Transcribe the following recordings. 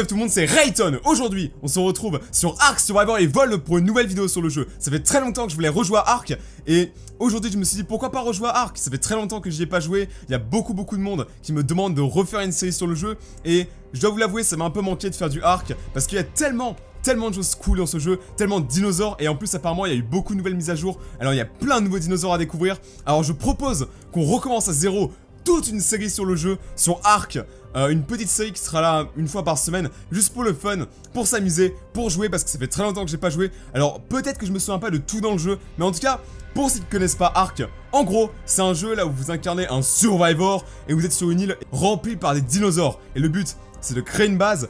de tout le monde, c'est Rayton Aujourd'hui, on se retrouve sur Ark Survivor et Vol pour une nouvelle vidéo sur le jeu. Ça fait très longtemps que je voulais rejouer à Ark et aujourd'hui je me suis dit pourquoi pas rejouer à Ark Ça fait très longtemps que j'y ai pas joué, il y a beaucoup beaucoup de monde qui me demande de refaire une série sur le jeu et je dois vous l'avouer, ça m'a un peu manqué de faire du Ark parce qu'il y a tellement tellement de choses cool dans ce jeu, tellement de dinosaures et en plus apparemment il y a eu beaucoup de nouvelles mises à jour alors il y a plein de nouveaux dinosaures à découvrir alors je propose qu'on recommence à zéro toute une série sur le jeu, sur Arc, euh, une petite série qui sera là une fois par semaine, juste pour le fun, pour s'amuser, pour jouer, parce que ça fait très longtemps que j'ai pas joué. Alors peut-être que je me souviens pas de tout dans le jeu, mais en tout cas, pour ceux qui ne connaissent pas Ark, en gros, c'est un jeu là où vous incarnez un survivor et vous êtes sur une île remplie par des dinosaures. Et le but, c'est de créer une base,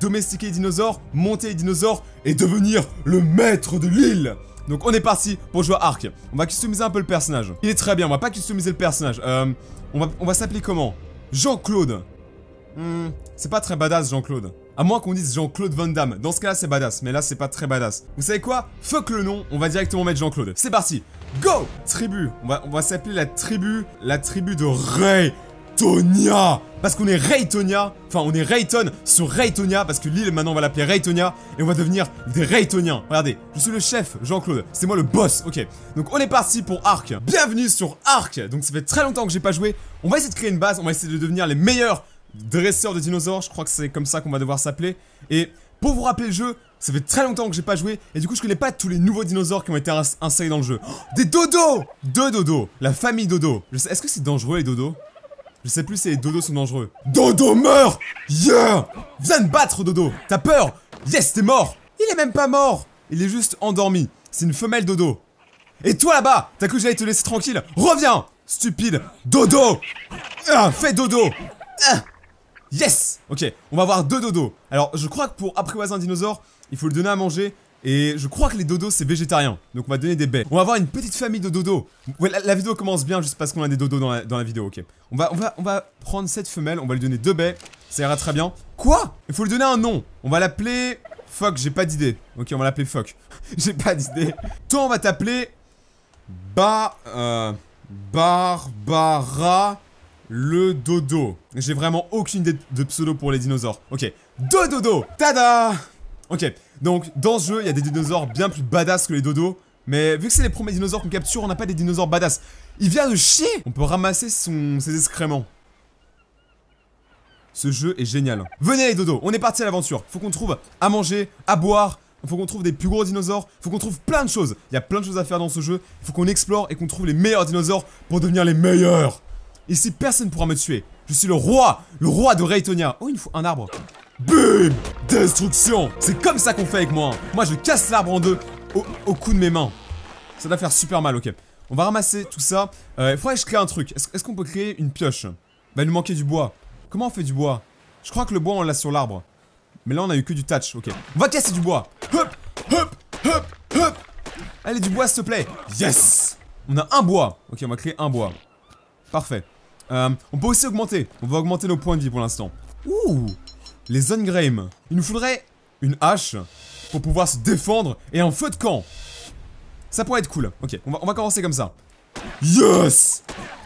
domestiquer les dinosaures, monter les dinosaures et devenir le maître de l'île donc on est parti pour jouer à Arc. On va customiser un peu le personnage. Il est très bien, on va pas customiser le personnage. Euh, on va, on va s'appeler comment Jean-Claude. Hmm, c'est pas très badass Jean-Claude. À moins qu'on dise Jean-Claude Van Damme. Dans ce cas-là, c'est badass, mais là, c'est pas très badass. Vous savez quoi Fuck le nom, on va directement mettre Jean-Claude. C'est parti Go Tribu On va, on va s'appeler la tribu, la tribu de Ray Tonia, Parce qu'on est Raytonia, enfin on est Rayton sur Raytonia, parce que l'île maintenant on va l'appeler Raytonia, et on va devenir des Raytoniens. Regardez, je suis le chef, Jean-Claude, c'est moi le boss, ok. Donc on est parti pour Ark Bienvenue sur Arc Donc ça fait très longtemps que j'ai pas joué, on va essayer de créer une base, on va essayer de devenir les meilleurs dresseurs de dinosaures, je crois que c'est comme ça qu'on va devoir s'appeler. Et pour vous rappeler le jeu, ça fait très longtemps que j'ai pas joué et du coup je connais pas tous les nouveaux dinosaures qui ont été insérés dans le jeu. des dodo, Deux dodo, La famille dodo Est-ce que c'est dangereux les dodo? Je sais plus si les dodos sont dangereux. Dodo meurt Yeah Viens de battre, Dodo T'as peur Yes, t'es mort Il est même pas mort Il est juste endormi. C'est une femelle dodo. Et toi là-bas T'as cru que j'allais te laisser tranquille Reviens Stupide Dodo ah, Fais dodo ah Yes Ok, on va avoir deux dodos. Alors, je crois que pour apprivoiser un dinosaure, il faut le donner à manger et je crois que les dodos c'est végétarien Donc on va donner des baies On va avoir une petite famille de dodos la, vidéo commence bien juste parce qu'on a des dodos dans la, vidéo ok on va, on, va, on va prendre cette femelle On va lui donner deux baies Ça ira très bien Quoi Il faut lui donner un nom On va l'appeler... Fuck j'ai pas d'idée Ok on va l'appeler Fuck J'ai pas d'idée Toi on va t'appeler... Ba... Euh... Barbara... Le dodo. J'ai vraiment aucune idée de pseudo pour les dinosaures. Ok. Deux dodos Tada Ok. Donc, dans ce jeu, il y a des dinosaures bien plus badass que les dodos. Mais vu que c'est les premiers dinosaures qu'on capture, on n'a pas des dinosaures badass. Il vient de chier On peut ramasser son, ses excréments. Ce jeu est génial. Venez les dodos, on est parti à l'aventure. Faut qu'on trouve à manger, à boire, faut qu'on trouve des plus gros dinosaures, faut qu'on trouve plein de choses. Il y a plein de choses à faire dans ce jeu, faut qu'on explore et qu'on trouve les meilleurs dinosaures pour devenir les meilleurs. Ici, personne ne pourra me tuer. Je suis le roi, le roi de Raytonia. Oh, il me faut un arbre. Bim Destruction C'est comme ça qu'on fait avec moi Moi, je casse l'arbre en deux au, coup de mes mains. Ça doit faire super mal, ok. On va ramasser tout ça. Euh, il faudrait que je crée un truc. Est-ce qu'on peut créer une pioche Bah, il nous manquait du bois. Comment on fait du bois Je crois que le bois, on l'a sur l'arbre. Mais là, on a eu que du touch, ok. On va casser du bois Hop Hop Hop Hop Allez, du bois, s'il te plaît Yes On a un bois Ok, on va créer un bois. Parfait. Euh, on peut aussi augmenter. On va augmenter nos points de vie pour l'instant. Ouh les Ungraim. Il nous faudrait une hache pour pouvoir se défendre et un feu de camp. Ça pourrait être cool. Ok, on va, commencer comme ça. Yes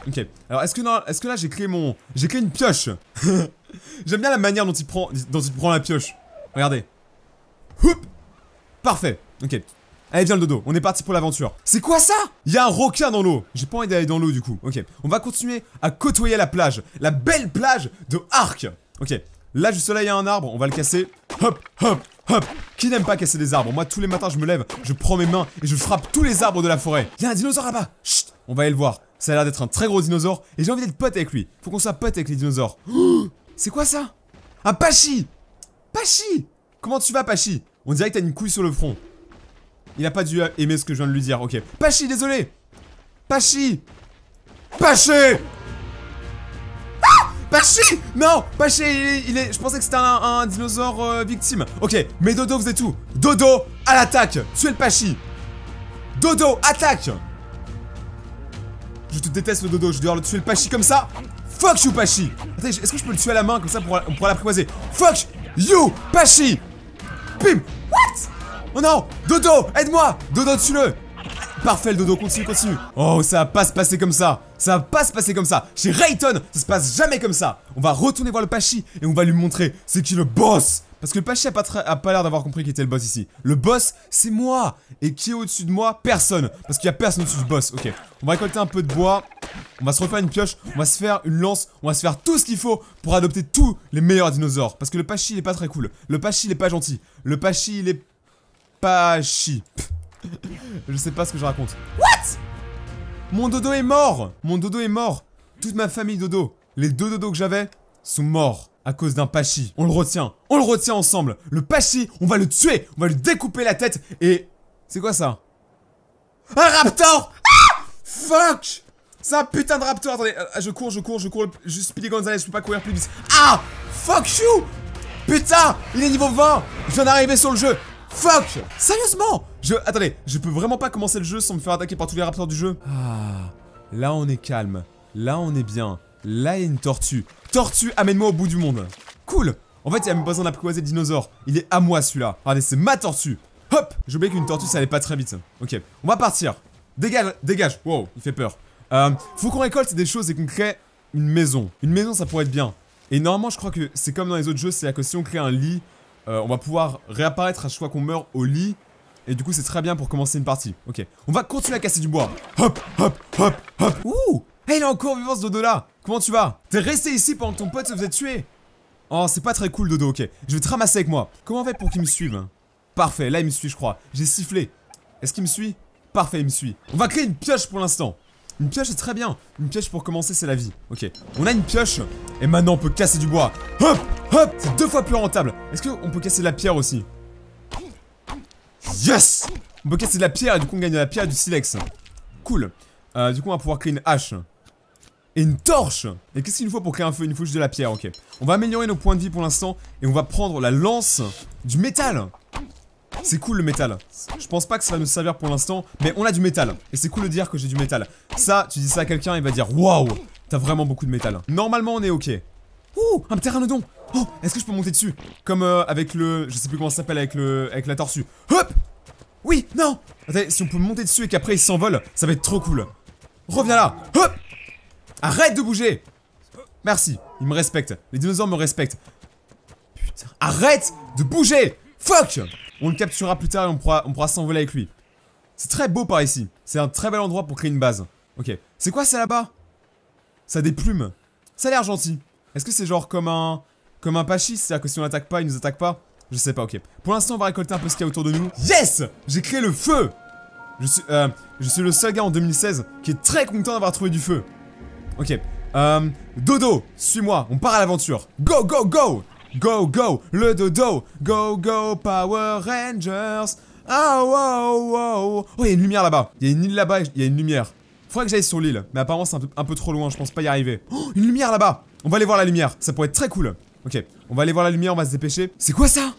Ok, alors est-ce que, non, est -ce que là j'ai créé mon... J'ai créé une pioche J'aime bien la manière dont il, prend, dont il prend la pioche. Regardez. Houp Parfait. Ok. Allez, viens le dodo, on est parti pour l'aventure. C'est quoi ça Il y a un requin dans l'eau. J'ai pas envie d'aller dans l'eau du coup. Ok, on va continuer à côtoyer la plage. La belle plage de Arc. Ok, Là juste là il y a un arbre, on va le casser. Hop, hop, hop. Qui n'aime pas casser des arbres Moi, tous les matins, je me lève, je prends mes mains et je frappe tous les arbres de la forêt. Il y a un dinosaure là-bas. Chut, on va aller le voir. Ça a l'air d'être un très gros dinosaure et j'ai envie d'être pote avec lui. Faut qu'on soit pote avec les dinosaures. Oh C'est quoi ça Un Pachi Pachi Comment tu vas, Pachi On dirait que t'as une couille sur le front. Il a pas dû aimer ce que je viens de lui dire, ok. Pachi, désolé Pachi Pachi Pachi? Non Pachi, il est, Je pensais que c'était un, dinosaure euh, victime. Ok, mais Dodo vous faisait tout. Dodo, à l'attaque Tuez le Pachi Dodo, attaque Je te déteste le Dodo, je dois le tuer le Pachi comme ça. Fuck you, Pachi est-ce que je peux le tuer à la main comme ça pour, on l'apprivoiser Fuck you, Pachi Bim What Oh non Dodo, aide-moi Dodo, tue-le Parfait, le dodo, continue, continue. Oh, ça va pas se passer comme ça. Ça va pas se passer comme ça. Chez Rayton, ça se passe jamais comme ça. On va retourner voir le Pachi et on va lui montrer c'est qui le boss. Parce que le Pachi a pas, a pas l'air d'avoir compris qui était le boss ici. Le boss, c'est moi. Et qui est au-dessus de moi Personne. Parce qu'il y a personne au-dessus du boss. Ok. On va récolter un peu de bois. On va se refaire une pioche. On va se faire une lance. On va se faire tout ce qu'il faut pour adopter tous les meilleurs dinosaures. Parce que le Pachi, il est pas très cool. Le Pachi, il est pas gentil. Le Pachi, il est... Pachi je sais pas ce que je raconte. What Mon dodo est mort Mon dodo est mort Toute ma famille dodo, les deux dodos que j'avais, sont morts à cause d'un pachi. On le retient, on le retient ensemble. Le pachi, on va le tuer, on va lui découper la tête et... C'est quoi ça Un raptor ah! Fuck C'est un putain de raptor Attendez, euh, je cours, je cours, je cours, juste Speedy Gonzalez, je peux pas courir plus vite. Ah Fuck you Putain Il est niveau 20 Je viens d'arriver sur le jeu Fuck Sérieusement Je... Attendez, je peux vraiment pas commencer le jeu sans me faire attaquer par tous les raptors du jeu Ah... Là on est calme. Là on est bien. Là il y a une tortue. Tortue, amène-moi au bout du monde Cool En fait, il y a même pas besoin d'apprivoiser le dinosaure. Il est à moi celui-là. Regardez, c'est ma tortue Hop J'ai oublié qu'une tortue ça allait pas très vite. Ok, on va partir. Dégage, dégage Wow, il fait peur. Euh, faut qu'on récolte des choses et qu'on crée une maison. Une maison ça pourrait être bien. Et normalement je crois que c'est comme dans les autres jeux, c'est-à-dire que si on crée un lit, euh, on va pouvoir réapparaître à chaque fois qu'on meurt au lit. Et du coup, c'est très bien pour commencer une partie. Ok. On va continuer à casser du bois. Hop, hop, hop, hop. Ouh hey, eh, il est encore vivant ce dodo-là Comment tu vas T'es resté ici pendant que ton pote se faisait tuer Oh, c'est pas très cool, dodo, ok. Je vais te ramasser avec moi. Comment on fait pour qu'il me suive Parfait, là, il me suit, je crois. J'ai sifflé. Est-ce qu'il me suit Parfait, il me suit. On va créer une pioche pour l'instant. Une pioche, c'est très bien. Une pioche, pour commencer, c'est la vie. Ok. On a une pioche. Et maintenant, on peut casser du bois. Hop Hop C'est deux fois plus rentable. Est-ce qu'on peut casser de la pierre aussi Yes On peut casser de la pierre et du coup, on gagne de la pierre et du silex. Cool. Euh, du coup, on va pouvoir créer une hache. Et une torche Et qu'est-ce qu'il nous faut pour créer un feu Il nous faut juste de la pierre, ok. On va améliorer nos points de vie pour l'instant. Et on va prendre la lance du métal. C'est cool le métal. Je pense pas que ça va nous servir pour l'instant, mais on a du métal. Et c'est cool de dire que j'ai du métal. Ça, tu dis ça à quelqu'un, il va dire Waouh, t'as vraiment beaucoup de métal. Normalement, on est ok. Ouh, un pteranodon Oh, est-ce que je peux monter dessus Comme euh, avec le. Je sais plus comment ça s'appelle, avec, le, avec la tortue. Hop Oui, non Attendez, si on peut monter dessus et qu'après il s'envole, ça va être trop cool. Reviens là Hop Arrête de bouger Merci, il me respecte. Les dinosaures me respectent. Putain, arrête de bouger Fuck On le capturera plus tard et on pourra, on pourra s'envoler avec lui. C'est très beau par ici. C'est un très bel endroit pour créer une base. Ok. C'est quoi ça là-bas Ça a des plumes. Ça a l'air gentil. Est-ce que c'est genre comme un... Comme un C'est-à-dire que si on attaque pas, il nous attaque pas Je sais pas, ok. Pour l'instant, on va récolter un peu ce qu'il y a autour de nous. Yes J'ai créé le feu je suis, euh, je suis le seul gars en 2016 qui est très content d'avoir trouvé du feu. Ok. Euh, dodo, suis-moi, on part à l'aventure. Go, go, go Go, go, le dodo Go, go, Power Rangers Ah, wow, wow Oh, il y a une lumière là-bas Il y a une île là-bas, il y a une lumière. Faudrait que j'aille sur l'île, mais apparemment c'est un, peu trop loin, je pense pas y arriver. Oh, une lumière là-bas On va aller voir la lumière, ça pourrait être très cool. Ok, on va aller voir la lumière, on va se dépêcher. C'est quoi ça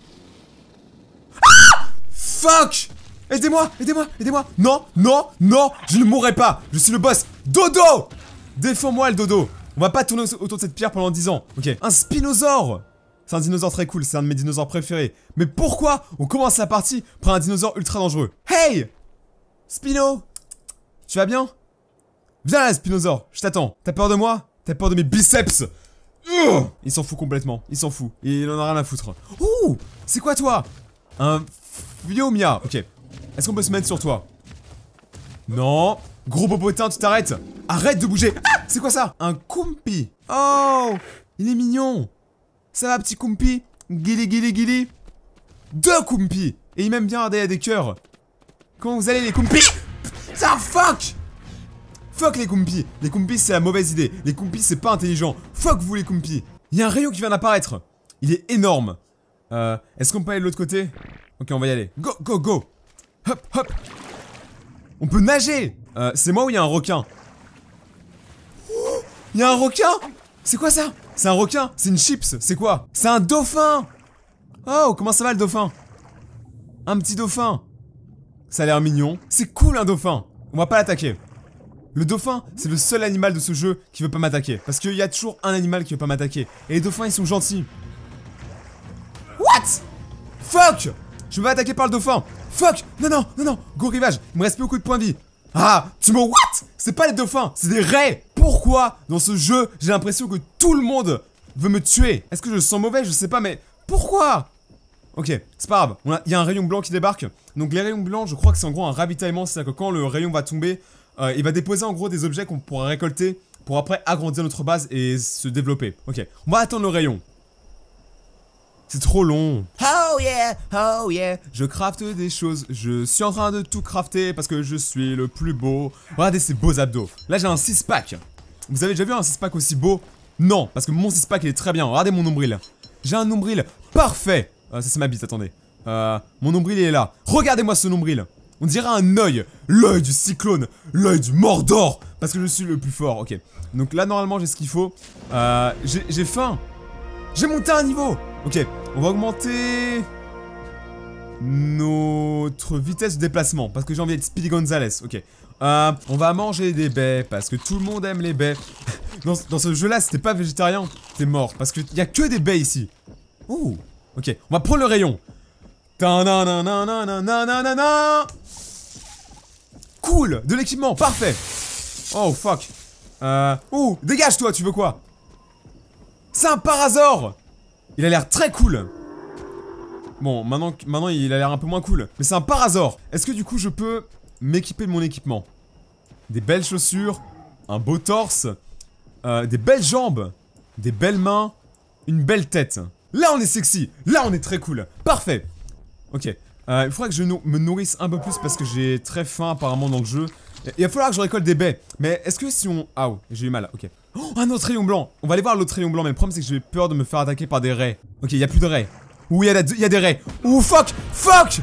Ah Fuck Aidez-moi, aidez-moi, aidez-moi Non, non, non, je ne mourrai pas Je suis le boss Dodo Défends-moi le dodo On va pas tourner autour de cette pierre pendant 10 ans. Ok, un spinosaure c'est un dinosaure très cool, c'est un de mes dinosaures préférés. Mais pourquoi on commence la partie par un dinosaure ultra dangereux Hey Spino Tu vas bien Viens là, Spinosaure, je t'attends. T'as peur de moi T'as peur de mes biceps Il s'en fout complètement, il s'en fout. Il en a rien à foutre. Ouh C'est quoi toi Un Fiomia, ok. Est-ce qu'on peut se mettre sur toi Non Gros bobotin, tu t'arrêtes Arrête de bouger ah! C'est quoi ça Un Kumpi Oh Il est mignon ça va, petit Kumpi Guili, guili, guili Deux Kumpi Et il m'aime bien regarder des cœurs Comment vous allez, les Kumpi Ça fuck Fuck les Kumpi Les Kumpi, c'est la mauvaise idée. Les Kumpi, c'est pas intelligent. Fuck vous, les Kumpi Il y a un rayon qui vient d'apparaître. Il est énorme. Euh, Est-ce qu'on peut aller de l'autre côté Ok, on va y aller. Go, go, go Hop, hop On peut nager euh, C'est moi ou il y a un requin Il y a un requin C'est quoi ça c'est un requin C'est une chips C'est quoi C'est un dauphin Oh, comment ça va le dauphin Un petit dauphin Ça a l'air mignon. C'est cool un dauphin On va pas l'attaquer. Le dauphin, c'est le seul animal de ce jeu qui veut pas m'attaquer. Parce qu'il y a toujours un animal qui veut pas m'attaquer. Et les dauphins, ils sont gentils. What Fuck Je me vais attaquer par le dauphin Fuck Non, non, non, non Go rivage Il me reste plus beaucoup de points de vie ah Tu me... What C'est pas les dauphins, c'est des raies Pourquoi, dans ce jeu, j'ai l'impression que tout le monde veut me tuer Est-ce que je sens mauvais Je sais pas, mais... Pourquoi Ok, c'est pas grave, il y a un rayon blanc qui débarque. Donc les rayons blancs, je crois que c'est en gros un ravitaillement, c'est-à-dire que quand le rayon va tomber, euh, il va déposer en gros des objets qu'on pourra récolter pour après agrandir notre base et se développer. Ok, on va attendre le rayon. C'est trop long. Oh yeah, oh yeah. Je crafte des choses. Je suis en train de tout crafter parce que je suis le plus beau. Regardez ces beaux abdos. Là, j'ai un six pack. Vous avez déjà vu un six pack aussi beau Non, parce que mon six pack il est très bien. Regardez mon nombril. J'ai un nombril parfait. Ah, c'est ma bite. Attendez. Euh, mon nombril il est là. Regardez-moi ce nombril. On dirait un œil. L'œil du cyclone. L'œil du Mordor. Parce que je suis le plus fort. Ok. Donc là, normalement, j'ai ce qu'il faut. Euh, j'ai faim. J'ai monté un niveau. Ok, on va augmenter notre vitesse de déplacement parce que j'ai envie d'être Speedy Gonzales. Ok, euh, on va manger des baies parce que tout le monde aime les baies. dans, ce jeu-là, si t'es pas végétarien, t'es mort parce qu'il y a que des baies ici. Ouh, ok, on va prendre le rayon. Cool, de l'équipement, parfait. Oh fuck. Euh, ouh, dégage toi, tu veux quoi C'est un parasaur il a l'air très cool. Bon, maintenant, maintenant il a l'air un peu moins cool. Mais c'est un parasaur. Est-ce que du coup je peux m'équiper de mon équipement Des belles chaussures, un beau torse, euh, des belles jambes, des belles mains, une belle tête. Là on est sexy, là on est très cool. Parfait. Ok. Euh, il faudra que je me nourrisse un peu plus parce que j'ai très faim apparemment dans le jeu. Il va falloir que je récolte des baies. Mais est-ce que si on... Ah, oui, j'ai eu mal, ok. Oh, un autre rayon blanc On va aller voir l'autre rayon blanc, mais le problème c'est que j'ai peur de me faire attaquer par des raies. Ok, il a plus de raies. Ouh, il y, a des raies. Ouh, fuck Fuck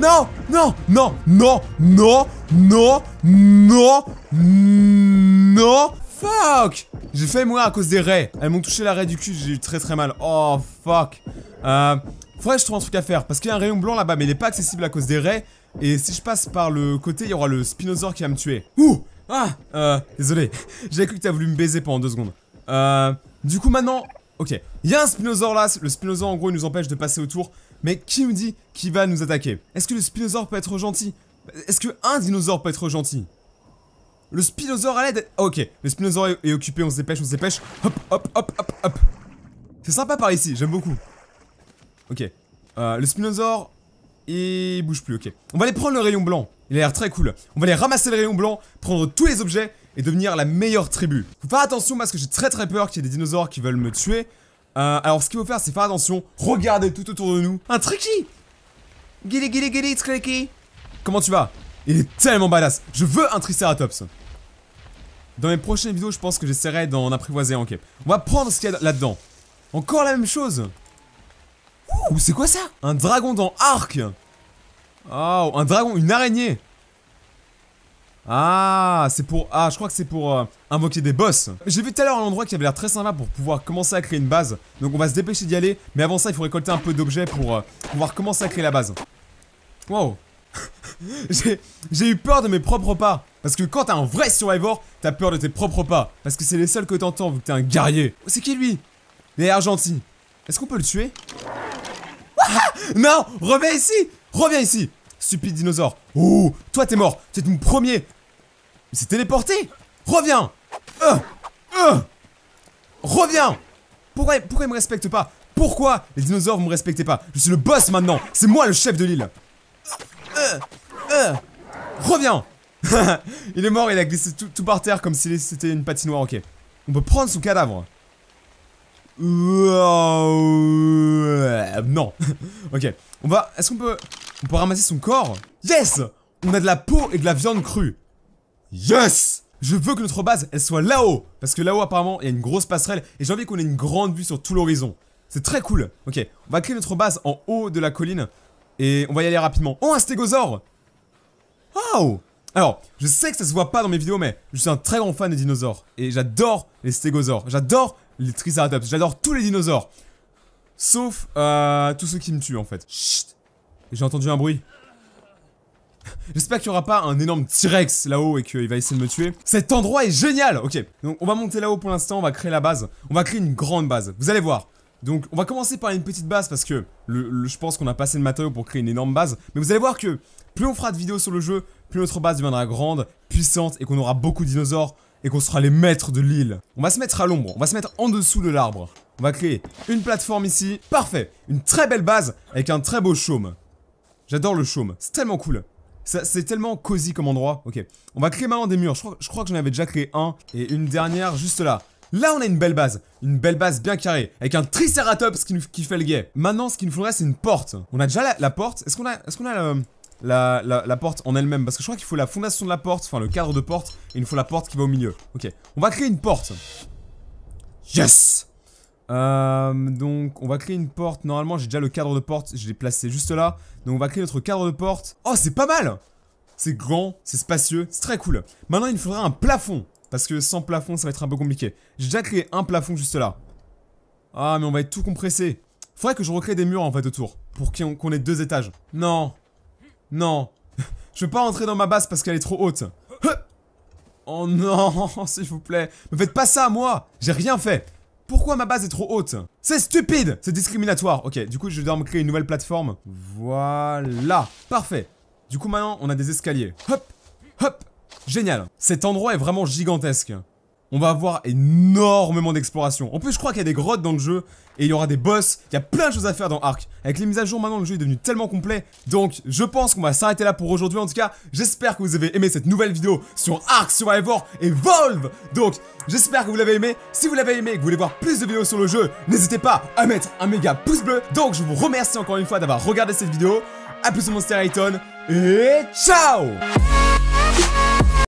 Non Non Non Non Non Non Non Non Fuck J'ai fait mourir à cause des raies. Elles m'ont touché la raie du cul, j'ai eu très très mal. Oh, fuck Euh... Faudrait que je trouve un truc à faire, parce qu'il y a un rayon blanc là-bas, mais il n'est pas accessible à cause des raies. Et si je passe par le côté, il y aura le Spinosaur qui va me tuer. Ouh ah Euh, désolé, j'ai cru que t'as voulu me baiser pendant deux secondes. Euh, du coup maintenant, ok, il y a un spinosaur là, le spinosaur en gros il nous empêche de passer autour, mais qui me dit qu'il va nous attaquer Est-ce que le spinosaur peut être gentil Est-ce que un dinosaure peut être gentil Le spinosaur à l'aide Ok, le spinosaur est, occupé, on se dépêche, on se dépêche, hop, hop, hop, hop, hop C'est sympa par ici, j'aime beaucoup. Ok, euh, le spinosaur il bouge plus, ok. On va aller prendre le rayon blanc. Il a l'air très cool. On va aller ramasser le rayon blanc, prendre tous les objets et devenir la meilleure tribu. Faut faire attention parce que j'ai très très peur qu'il y ait des dinosaures qui veulent me tuer. Euh, alors ce qu'il faut faire c'est faire attention, regardez tout autour de nous. Un tricky Gilly gilly gilly tricky Comment tu vas Il est tellement badass, je veux un triceratops. Dans mes prochaines vidéos je pense que j'essaierai d'en apprivoiser, un. On va prendre ce qu'il y a là-dedans. Encore la même chose Ouh, c'est quoi ça Un dragon dans arc Oh, un dragon, une araignée ah, c'est pour... Ah, je crois que c'est pour euh, invoquer des boss. J'ai vu tout à l'heure un endroit qui avait l'air très sympa pour pouvoir commencer à créer une base. Donc on va se dépêcher d'y aller. Mais avant ça, il faut récolter un peu d'objets pour euh, pouvoir commencer à créer la base. Wow. J'ai eu peur de mes propres pas. Parce que quand t'es un vrai survivor, t'as peur de tes propres pas. Parce que c'est les seuls que t'entends vu que t'es un guerrier. C'est qui lui Il a gentil. Est-ce qu'on peut le tuer Non Reviens ici Reviens ici Stupide dinosaure. Oh, toi t'es mort. C'est mon premier. Il s'est téléporté. Reviens. Euh, euh. Reviens. Pourquoi, pourquoi il me respecte pas Pourquoi les dinosaures me respectaient pas Je suis le boss maintenant. C'est moi le chef de l'île. Euh, reviens. il est mort. Il a glissé tout, tout par terre comme si c'était une patinoire. Ok. On peut prendre son cadavre. Non. ok. On va. Est-ce qu'on peut on peut ramasser son corps Yes On a de la peau et de la viande crue. Yes Je veux que notre base, elle soit là-haut. Parce que là-haut, apparemment, il y a une grosse passerelle. Et j'ai envie qu'on ait une grande vue sur tout l'horizon. C'est très cool. Ok, on va créer notre base en haut de la colline. Et on va y aller rapidement. Oh, un stégosaure Wow Alors, je sais que ça se voit pas dans mes vidéos, mais je suis un très grand fan des dinosaures. Et j'adore les stégosaures. J'adore les triceratops. J'adore tous les dinosaures. Sauf euh, tous ceux qui me tuent, en fait. Chut j'ai entendu un bruit. J'espère qu'il n'y aura pas un énorme T-Rex là-haut et qu'il va essayer de me tuer. Cet endroit est génial Ok, donc on va monter là-haut pour l'instant, on va créer la base. On va créer une grande base, vous allez voir. Donc on va commencer par une petite base parce que je pense qu'on a passé le matériau pour créer une énorme base. Mais vous allez voir que plus on fera de vidéos sur le jeu, plus notre base deviendra grande, puissante et qu'on aura beaucoup de dinosaures et qu'on sera les maîtres de l'île. On va se mettre à l'ombre, on va se mettre en dessous de l'arbre. On va créer une plateforme ici, parfait, une très belle base avec un très beau chaume. J'adore le chaume, c'est tellement cool. C'est tellement cosy comme endroit. Ok, on va créer maintenant des murs. Je crois, que j'en avais déjà créé un et une dernière juste là. Là, on a une belle base. Une belle base bien carrée. Avec un triceratops qui, fait le guet. Maintenant, ce qu'il nous faudrait, c'est une porte. On a déjà la, porte. Est-ce qu'on a, est qu'on a euh, la, la, porte en elle-même Parce que je crois qu'il faut la fondation de la porte, enfin le cadre de porte, et il nous faut la porte qui va au milieu. Ok, on va créer une porte. Yes euh, donc on va créer une porte. Normalement j'ai déjà le cadre de porte, je l'ai placé juste là. Donc on va créer notre cadre de porte. Oh c'est pas mal C'est grand, c'est spacieux, c'est très cool. Maintenant il nous faudra un plafond. Parce que sans plafond ça va être un peu compliqué. J'ai déjà créé un plafond juste là. Ah mais on va être tout compressé. Faudrait que je recrée des murs en fait autour. Pour qu'on ait deux étages. Non. Non. je veux pas rentrer dans ma base parce qu'elle est trop haute. Oh non, s'il vous plaît. Ne faites pas ça moi. J'ai rien fait. Pourquoi ma base est trop haute C'est stupide C'est discriminatoire. Ok, du coup, je dois me créer une nouvelle plateforme. Voilà. Parfait. Du coup, maintenant, on a des escaliers. Hop Hop Génial. Cet endroit est vraiment gigantesque on va avoir énormément d'exploration. En plus, je crois qu'il y a des grottes dans le jeu, et il y aura des boss, il y a plein de choses à faire dans Ark. Avec les mises à jour, maintenant, le jeu est devenu tellement complet. Donc, je pense qu'on va s'arrêter là pour aujourd'hui. En tout cas, j'espère que vous avez aimé cette nouvelle vidéo sur Ark Survivor Evolve. Donc, j'espère que vous l'avez aimé. Si vous l'avez aimé et que vous voulez voir plus de vidéos sur le jeu, n'hésitez pas à mettre un méga pouce bleu. Donc, je vous remercie encore une fois d'avoir regardé cette vidéo. A plus, Monster monsteriton et ciao